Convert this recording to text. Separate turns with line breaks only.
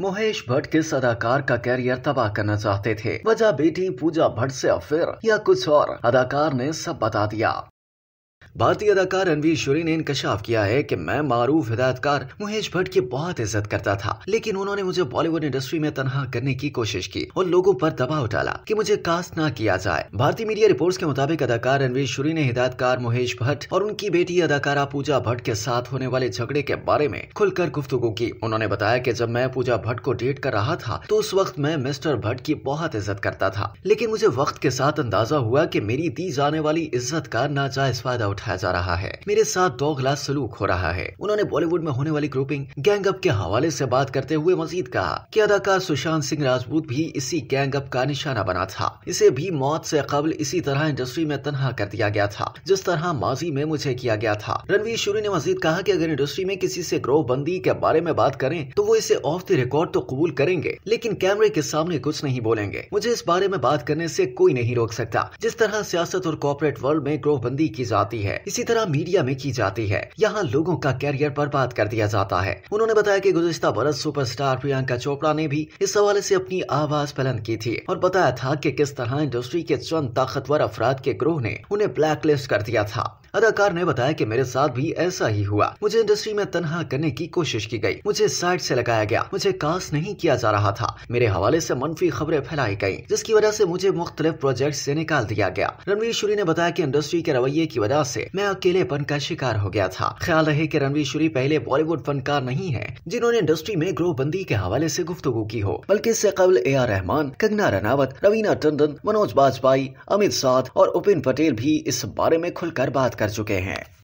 मोहेश भट्ट किस अदाकार का कैरियर तबाह करना चाहते थे वजह बेटी पूजा भट्ट से अफेयर या कुछ और अदाकार ने सब बता दिया भारतीय अदाकार रणवीर शुरी ने इंकशाफ किया है कि मैं मारूफ हिदायतकार महेश भट्ट की बहुत इज्जत करता था लेकिन उन्होंने मुझे बॉलीवुड इंडस्ट्री में तनहा करने की कोशिश की और लोगों पर दबाव डाला कि मुझे कास्ट ना किया जाए भारतीय मीडिया रिपोर्ट्स के मुताबिक अदाकार रणवीर शुरी ने हिदायतकार महेश भट्ट और उनकी बेटी अदाकारा पूजा भट्ट के साथ होने वाले झगड़े के बारे में खुलकर गुफ्तगु की उन्होंने बताया की जब मैं पूजा भट्ट को डेट कर रहा था तो उस वक्त मैं मिस्टर भट्ट की बहुत इज्जत करता था लेकिन मुझे वक्त के साथ अंदाजा हुआ की मेरी दी जाने वाली इज्जत का नाजायज फायदा उठा उठाया जा रहा है मेरे साथ दोगला सलूक हो रहा है उन्होंने बॉलीवुड में होने वाली ग्रुपिंग गैंग अप के हवाले से बात करते हुए मजीद कहा कि अदाकार सुशांत सिंह राजपूत भी इसी गैंग अप का निशाना बना था इसे भी मौत से कबल इसी तरह इंडस्ट्री में तनहा कर दिया गया था जिस तरह माजी में मुझे किया गया था रणवीर शूरी ने मजीद कहा की अगर इंडस्ट्री में किसी से ग्रोह बंदी के बारे में बात करें तो वो इसे ऑफ द रिकॉर्ड तो कबूल करेंगे लेकिन कैमरे के सामने कुछ नहीं बोलेंगे मुझे इस बारे में बात करने से कोई नहीं रोक सकता जिस तरह सियासत और कॉर्पोरेट वर्ल्ड में ग्रोह बंदी की जाती है है इसी तरह मीडिया में की जाती है यहाँ लोगों का कैरियर बर्बाद कर दिया जाता है उन्होंने बताया की गुजश्ता बरस सुपरस्टार प्रियंका चोपड़ा ने भी इस हवाले ऐसी अपनी आवाज बुलंद की थी और बताया था की कि किस तरह इंडस्ट्री के चंद ताकतवर अफराद के ग्रोह ने उन्हें ब्लैक लिस्ट कर दिया था अदाकार ने बताया कि मेरे साथ भी ऐसा ही हुआ मुझे इंडस्ट्री में तनहा करने की कोशिश की गई मुझे साइड से लगाया गया मुझे कास्ट नहीं किया जा रहा था मेरे हवाले से मनफी खबरें फैलाई गई जिसकी वजह से मुझे मुख्तलिफ प्रोजेक्ट से निकाल दिया गया रणवीर शुरी ने बताया की इंडस्ट्री के रवैये की वजह से मैं अकेलेपन का शिकार हो गया था ख्याल रहे की रणवीर शुरी पहले बॉलीवुड फनकार नहीं है जिन्होंने इंडस्ट्री में ग्रोह बंदी के हवाले ऐसी गुफ्तगु की हो बल्कि इससे कबल ए आर रहमान कंगना रनावत रवीना टंडन मनोज बाजपाई अमित साध और उपिन पटेल भी इस बारे में खुलकर बात कर चुके हैं